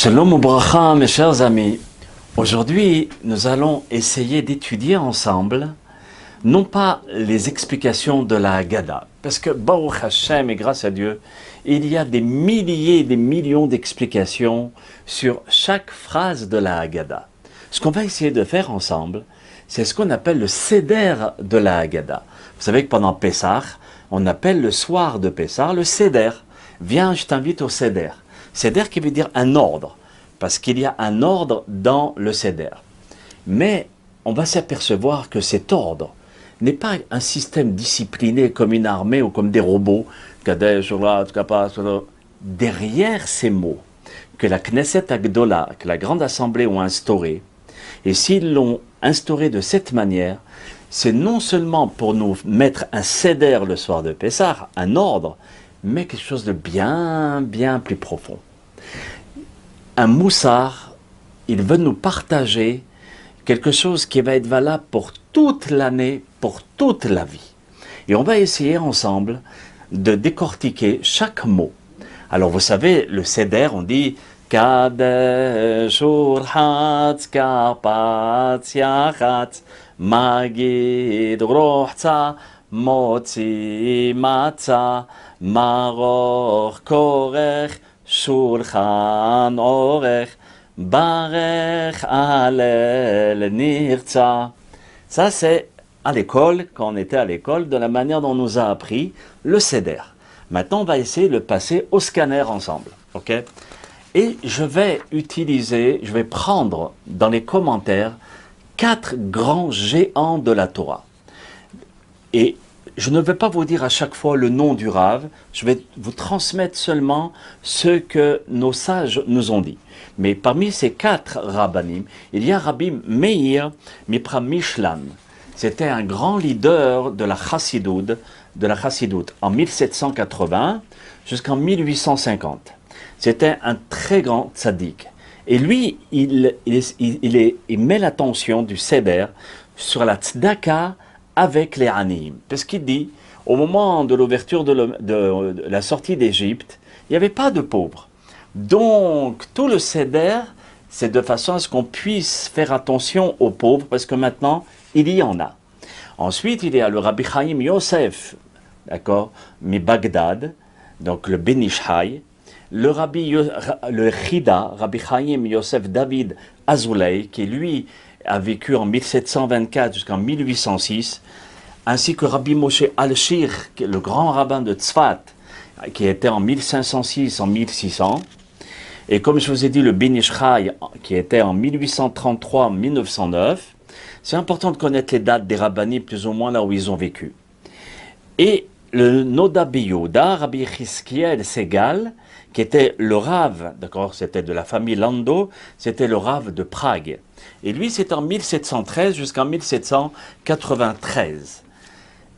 Shalom ou mes chers amis. Aujourd'hui, nous allons essayer d'étudier ensemble, non pas les explications de la Haggadah, parce que Baruch Hashem, et grâce à Dieu, il y a des milliers et des millions d'explications sur chaque phrase de la Haggadah. Ce qu'on va essayer de faire ensemble, c'est ce qu'on appelle le seder de la Haggadah. Vous savez que pendant Pessah, on appelle le soir de Pessah le seder. Viens, je t'invite au seder. Ceder qui veut dire un ordre, parce qu'il y a un ordre dans le Ceder. Mais on va s'apercevoir que cet ordre n'est pas un système discipliné comme une armée ou comme des robots. Derrière ces mots que la Knesset Agdola, que la Grande Assemblée ont instauré, et s'ils l'ont instauré de cette manière, c'est non seulement pour nous mettre un Ceder le soir de Pessah, un ordre, mais quelque chose de bien, bien plus profond un moussard. Il veut nous partager quelque chose qui va être valable pour toute l'année, pour toute la vie. Et on va essayer ensemble de décortiquer chaque mot. Alors vous savez, le CEDER, on dit Kadesh urhat kapat yachat magid moti matza maror שולחן אורך, הלל נרצה. Ça, c'est à l'école, quand on était à l'école, de la manière dont on nous a appris le CEDER. Maintenant, on va essayer de le passer au scanner ensemble. OK Et je vais utiliser, je vais prendre dans les commentaires quatre grands géants de la Torah. Et je ne vais pas vous dire à chaque fois le nom du Rav, je vais vous transmettre seulement ce que nos sages nous ont dit. Mais parmi ces quatre Rabbanim, il y a Rabbi Meir Mipra Mishlan. C'était un grand leader de la de la Chassidoute, en 1780 jusqu'en 1850. C'était un très grand tzaddik. Et lui, il, met l'attention du Seber sur la tzedakah, avec les Anim. Parce qu'il dit, au moment de l'ouverture de, la sortie d'Égypte, il n'y avait pas de pauvres. Donc, tout le cédère c'est de façon à ce qu'on puisse faire attention aux pauvres, parce que maintenant, il y en a. Ensuite, il y a le Rabbi Chaim Yosef, d'accord, mais Bagdad, donc le Benishai, le Rabbi, le Chida, Rabbi Chaim Yosef David Azoulay, qui lui a vécu en 1724 jusqu'en 1806, ainsi que Rabbi Moshe Al-Shir, le grand rabbin de Tzfat, qui était en 1506, en 1600, et comme je vous ai dit, le binishraï qui était en 1833-1909, c'est important de connaître les dates des rabbinis plus ou moins là où ils ont vécu. Et le Noda Biyoda, Rabbi Hiskiel Segal, qui était le rave, d'accord, c'était de la famille Lando, c'était le rave de Prague. Et lui, c'est en 1713 jusqu'en 1793.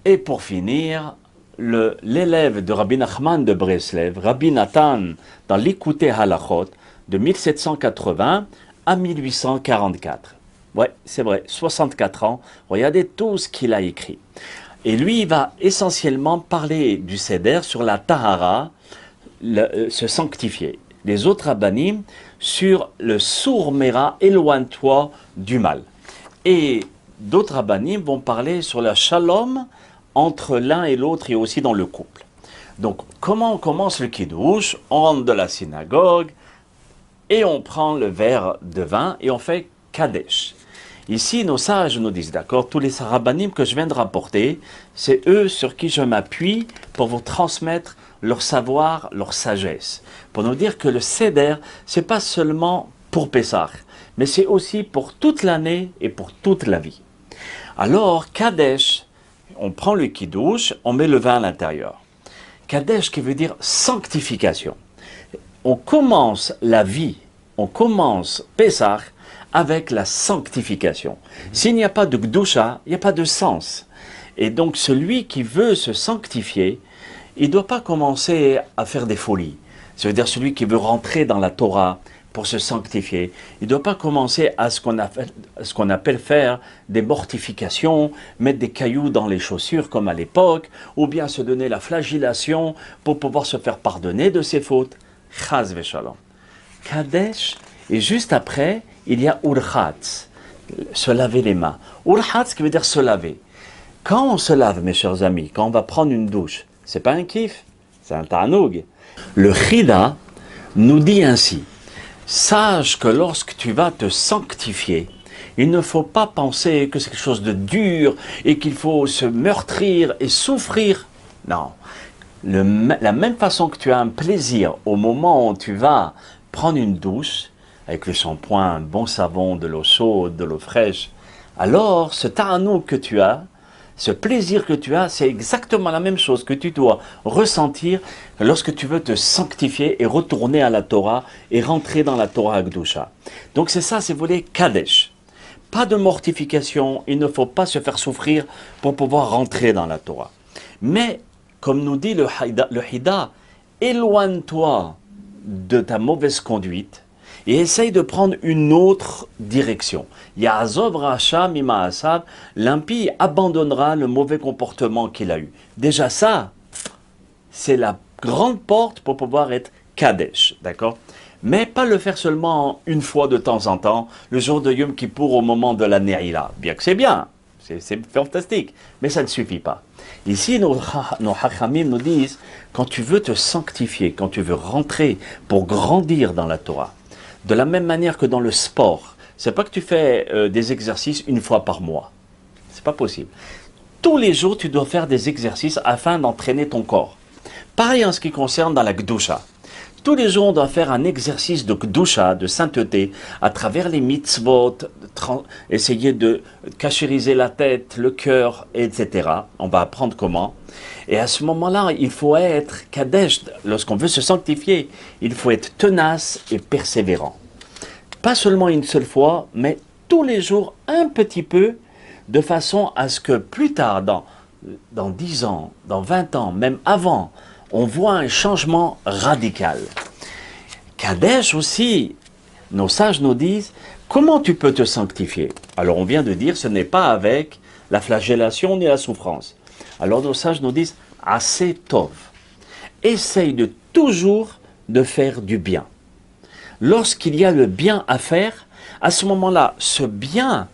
Et pour finir, l'élève de Rabbi Nachman de Breslev, Rabbi Nathan, dans l'écouté Halachot, de 1780 à 1844. Ouais, c'est vrai, 64 ans. Regardez tout ce qu'il a écrit. Et lui, il va essentiellement parler du Seder sur la Tahara, euh, se sanctifier. Les autres abanim sur le sourd éloigne-toi du mal. Et d'autres abanim vont parler sur la shalom entre l'un et l'autre et aussi dans le couple. Donc, comment on commence le kiddush On rentre de la synagogue et on prend le verre de vin et on fait kadesh. Ici, nos sages nous disent, d'accord, tous les sarabanim que je viens de rapporter, c'est eux sur qui je m'appuie pour vous transmettre leur savoir, leur sagesse. Pour nous dire que le CEDER, n'est pas seulement pour Pessah, mais c'est aussi pour toute l'année et pour toute la vie. Alors, Kadesh, on prend le kidouche, on met le vin à l'intérieur. Kadesh qui veut dire sanctification. On commence la vie, on commence Pessah avec la sanctification. S'il n'y a pas de Kdusha, il n'y a pas de sens. Et donc celui qui veut se sanctifier, il ne doit pas commencer à faire des folies. C'est-à-dire celui qui veut rentrer dans la Torah pour se sanctifier. Il ne doit pas commencer à ce qu'on appelle, faire des mortifications, mettre des cailloux dans les chaussures comme à l'époque, ou bien se donner la flagellation pour pouvoir se faire pardonner de ses fautes. Chaz veshalom. Kadesh, et juste après, il y a Urchatz, se laver les mains. Urchatz qui veut dire se laver. Quand on se lave, mes chers amis, quand on va prendre une douche, c'est pas un kiff, c'est un tanoug. Le Rida nous dit ainsi Sache que lorsque tu vas te sanctifier, il ne faut pas penser que c'est quelque chose de dur et qu'il faut se meurtrir et souffrir. Non. la même façon que tu as un plaisir au moment où tu vas prendre une douce, avec le shampoing, un bon savon, de l'eau chaude, de l'eau fraîche, alors ce taranouk que tu as, ce plaisir que tu as, c'est exactement la même chose que tu dois ressentir lorsque tu veux te sanctifier et retourner à la Torah et rentrer dans la Torah Agdusha. Donc c'est ça, c'est voler Kadesh. Pas de mortification, il ne faut pas se faire souffrir pour pouvoir rentrer dans la Torah. Mais, comme nous dit le Hida éloigne-toi de ta mauvaise conduite, et essaye de prendre une autre direction. Yaazov Racham asab l'impie abandonnera le mauvais comportement qu'il a eu. Déjà ça, c'est la grande porte pour pouvoir être Kadesh, d'accord mais pas le faire seulement une fois de temps en temps, le jour de Yom Kippour au moment de la Ne'ila. Bien que c'est bien, c'est fantastique, mais ça ne suffit pas. Ici, nos, nos hachamim nous disent, quand tu veux te sanctifier, quand tu veux rentrer pour grandir dans la Torah, de la même manière que dans le sport, c'est pas que tu fais euh, des exercices une fois par mois. C'est pas possible. Tous les jours, tu dois faire des exercices afin d'entraîner ton corps. Pareil en ce qui concerne la gdoucha. Tous les jours, on doit faire un exercice de kdusha, de sainteté, à travers les mitzvot, essayer de cachériser la tête, le cœur, etc. On va apprendre comment. Et à ce moment-là, il faut être kadesh. Lorsqu'on veut se sanctifier, il faut être tenace et persévérant. Pas seulement une seule fois, mais tous les jours un petit peu, de façon à ce que plus tard, dans, dans 10 ans, dans 20 ans, même avant, on voit un changement radical. Kadesh aussi, nos sages nous disent, comment tu peux te sanctifier Alors on vient de dire, ce n'est pas avec la flagellation ni la souffrance. Alors nos sages nous disent, assez tôt, essaye de toujours de faire du bien. Lorsqu'il y a le bien à faire, à ce moment-là, ce bien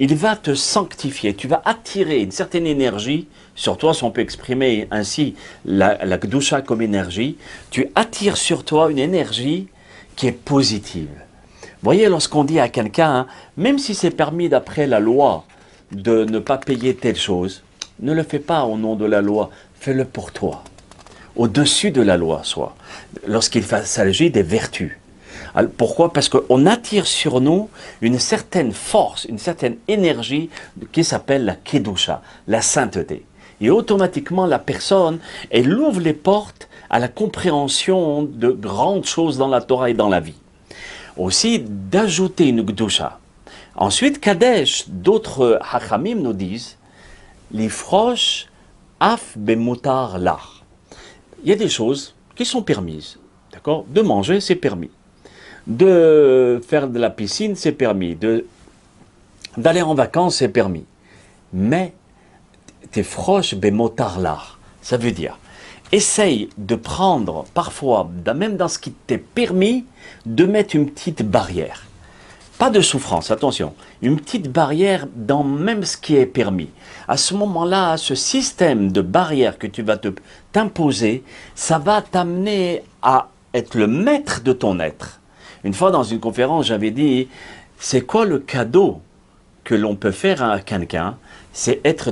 il va te sanctifier, tu vas attirer une certaine énergie, sur toi, si on peut exprimer ainsi la, la comme énergie, tu attires sur toi une énergie qui est positive. Vous voyez, lorsqu'on dit à quelqu'un, hein, même si c'est permis d'après la loi de ne pas payer telle chose, ne le fais pas au nom de la loi, fais-le pour toi, au-dessus de la loi soit, lorsqu'il s'agit des vertus. Pourquoi Parce qu'on attire sur nous une certaine force, une certaine énergie qui s'appelle la kedusha, la sainteté. Et automatiquement, la personne, elle ouvre les portes à la compréhension de grandes choses dans la Torah et dans la vie. Aussi, d'ajouter une kedusha. Ensuite, Kadesh, d'autres hachamim nous disent, les froches af bemutar l'ar. Il y a des choses qui sont permises, d'accord De manger, c'est permis de faire de la piscine, c'est permis, d'aller en vacances, c'est permis. Mais t'es proche motarla. ça veut dire essaye de prendre parfois, même dans ce qui t'est permis, de mettre une petite barrière. Pas de souffrance, attention, une petite barrière dans même ce qui est permis. À ce moment-là, ce système de barrière que tu vas t'imposer, ça va t'amener à être le maître de ton être. Une fois dans une conférence, j'avais dit, c'est quoi le cadeau que l'on peut faire à quelqu'un C'est être,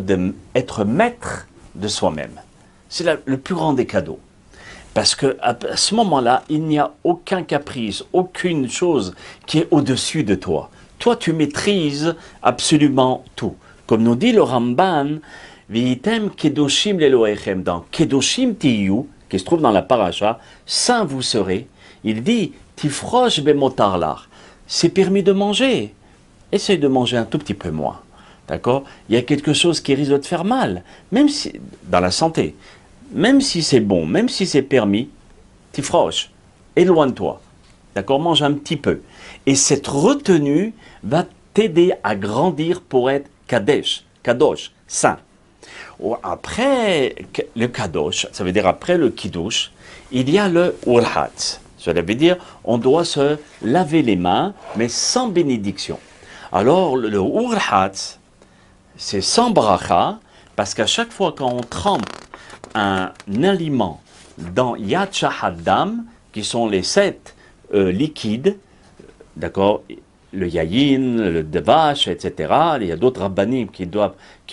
être maître de soi-même. C'est le plus grand des cadeaux. Parce que à ce moment-là, il n'y a aucun caprice, aucune chose qui est au-dessus de toi. Toi, tu maîtrises absolument tout. Comme nous dit le Ramban, Kedoshim dans Kedoshim Tiyu, qui se trouve dans la paracha, saint vous serez, il dit Tifroche bemotarlar, c'est permis de manger. Essaye de manger un tout petit peu moins. D'accord Il y a quelque chose qui risque de te faire mal, même si, dans la santé. Même si c'est bon, même si c'est permis, Tifroche, éloigne-toi. D'accord Mange un petit peu. Et cette retenue va t'aider à grandir pour être Kadesh, Kadosh, saint. Après le kadosh, ça veut dire après le kiddush, il y a le urhat. Cela veut dire on doit se laver les mains, mais sans bénédiction. Alors le urhat, c'est sans bracha, parce qu'à chaque fois qu'on trempe un aliment dans Yad Shahadam, qui sont les sept euh, liquides, d'accord, le Yayin, le Devash, etc. Il y a d'autres rabbanim qui,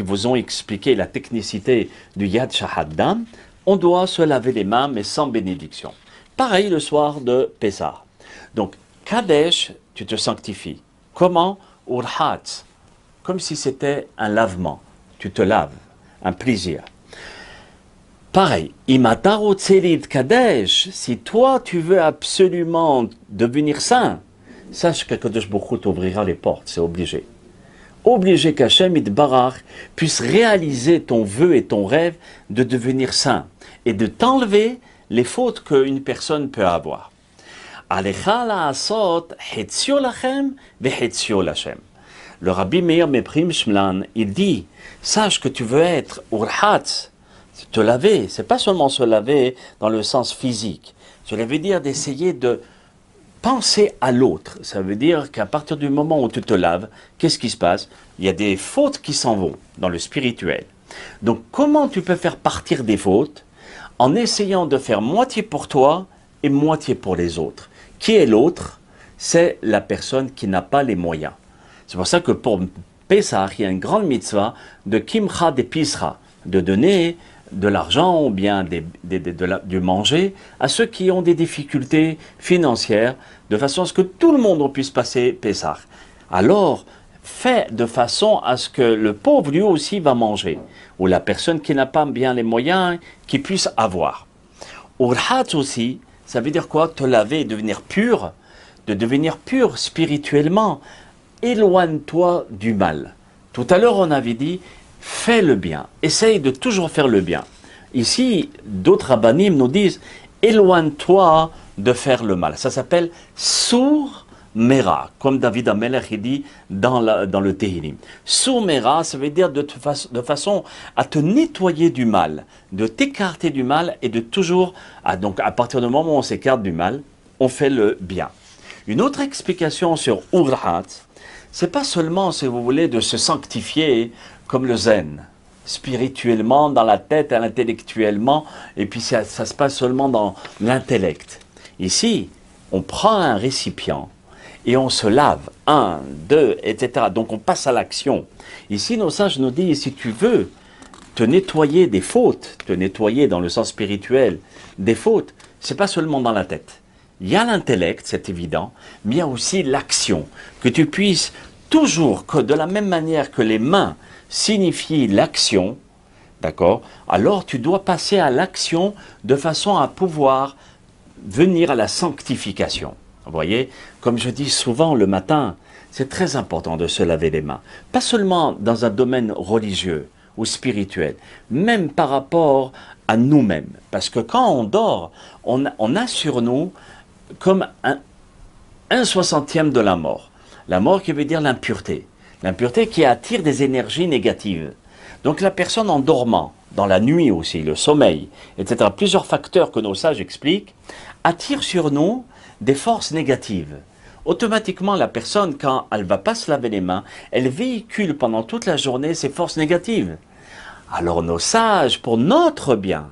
vous ont expliqué la technicité du Yad Shahaddam. On doit se laver les mains, mais sans bénédiction. Pareil le soir de Pessah. Donc, Kadesh, tu te sanctifies. Comment Urhat, comme si c'était un lavement. Tu te laves, un plaisir. Pareil, Imataro Kadesh, si toi tu veux absolument devenir saint, sache que Kadosh beaucoup t'ouvrira les portes, c'est obligé. Obligé qu'Hachem Barach puisse réaliser ton vœu et ton rêve de devenir saint et de t'enlever les fautes qu'une personne peut avoir. Le rabbi Meir Meprim Shmlan, il dit, sache que tu veux être urhat, te laver, c'est pas seulement se laver dans le sens physique, cela veut dire d'essayer de penser à l'autre. Ça veut dire qu'à partir du moment où tu te laves, qu'est-ce qui se passe Il y a des fautes qui s'en vont dans le spirituel. Donc comment tu peux faire partir des fautes en essayant de faire moitié pour toi et moitié pour les autres Qui est l'autre C'est la personne qui n'a pas les moyens. C'est pour ça que pour Pesach, il y a une grande mitzvah de Kimcha de Pisra, de donner de l'argent ou bien de du manger à ceux qui ont des difficultés financières, de façon à ce que tout le monde puisse passer Pessah. Alors, fais de façon à ce que le pauvre lui aussi va manger, ou la personne qui n'a pas bien les moyens, qui puisse avoir. Urhat aussi, ça veut dire quoi Te laver devenir pur, de devenir pur spirituellement. Éloigne-toi du mal. Tout à l'heure, on avait dit fais le bien, essaye de toujours faire le bien. Ici, d'autres abanimes nous disent éloigne-toi de faire le mal. Ça s'appelle surmera », comme David a dit dans, dans le Tehillim. Surmera », ça veut dire de, de façon à te nettoyer du mal, de t'écarter du mal et de toujours. Ah, donc, à partir du moment où on s'écarte du mal, on fait le bien. Une autre explication sur ce c'est pas seulement, si vous voulez, de se sanctifier, comme le zen, spirituellement, dans la tête, intellectuellement, et puis ça, se passe seulement dans l'intellect. Ici, on prend un récipient et on se lave, un, deux, etc. Donc on passe à l'action. Ici, nos sages nous disent, si tu veux te nettoyer des fautes, te nettoyer dans le sens spirituel des fautes, c'est pas seulement dans la tête. Il y a l'intellect, c'est évident, mais il y a aussi l'action. Que tu puisses toujours que de la même manière que les mains signifient l'action, d'accord Alors tu dois passer à l'action de façon à pouvoir venir à la sanctification. Vous voyez, comme je dis souvent le matin, c'est très important de se laver les mains. Pas seulement dans un domaine religieux ou spirituel, même par rapport à nous-mêmes. Parce que quand on dort, on, a sur nous comme un soixantième de la mort. La mort qui veut dire l'impureté. L'impureté qui attire des énergies négatives. Donc la personne en dormant, dans la nuit aussi, le sommeil, etc., plusieurs facteurs que nos sages expliquent, attirent sur nous des forces négatives. Automatiquement, la personne, quand elle va pas se laver les mains, elle véhicule pendant toute la journée ces forces négatives. Alors nos sages, pour notre bien,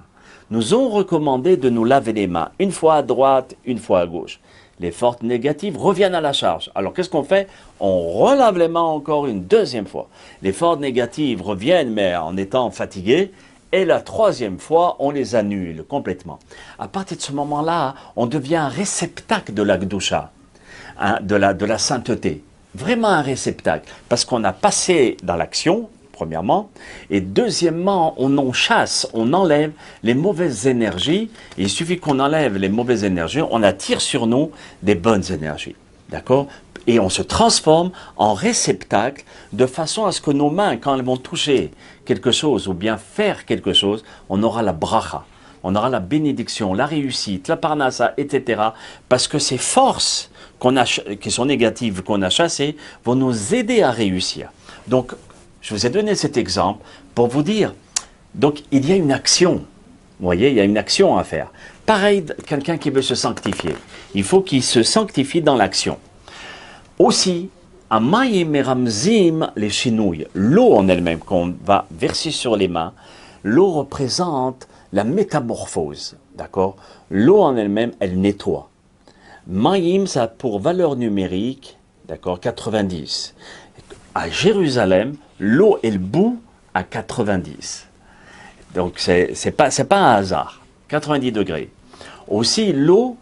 nous ont recommandé de nous laver les mains, une fois à droite, une fois à gauche les fortes négatives reviennent à la charge. Alors qu'est-ce qu'on fait On relave les mains encore une deuxième fois. Les fortes négatives reviennent, mais en étant fatiguées. Et la troisième fois, on les annule complètement. À partir de ce moment-là, on devient un réceptacle de la hein, de la sainteté. Vraiment un réceptacle. Parce qu'on a passé dans l'action premièrement. Et deuxièmement, on en chasse, on enlève les mauvaises énergies. il suffit qu'on enlève les mauvaises énergies, on attire sur nous des bonnes énergies. D'accord Et on se transforme en réceptacle de façon à ce que nos mains, quand elles vont toucher quelque chose ou bien faire quelque chose, on aura la bracha, on aura la bénédiction, la réussite, la parnassa, etc. Parce que ces forces qu'on a, qui sont négatives, qu'on a chassées, vont nous aider à réussir. Donc, je vous ai donné cet exemple pour vous dire, donc il y a une action, vous voyez, il y a une action à faire. Pareil, quelqu'un qui veut se sanctifier, il faut qu'il se sanctifie dans l'action. Aussi, Amayim et Ramzim, les chinouilles, l'eau en elle-même qu'on va verser sur les mains, l'eau représente la métamorphose, d'accord L'eau en elle-même, elle nettoie. Mayim, ça a pour valeur numérique, d'accord, 90. À Jérusalem, l'eau est le bout à 90. Donc c'est n'est pas, un hasard. 90 degrés. Aussi, l'eau,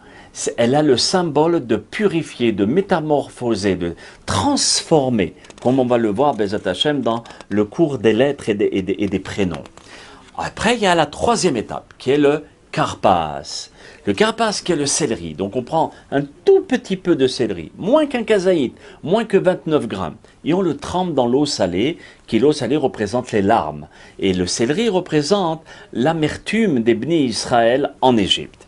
elle a le symbole de purifier, de métamorphoser, de transformer, comme on va le voir, Bezat Hachem, dans le cours des lettres et des prénoms. Après, il y a la troisième étape, qui est le carpas. Le carpas qui est le céleri. Donc on prend un tout petit peu de céleri, moins qu'un casaïte, moins que 29 grammes, et on le trempe dans l'eau salée, qui l'eau salée représente les larmes. Et le céleri représente l'amertume des bénis Israël en Égypte.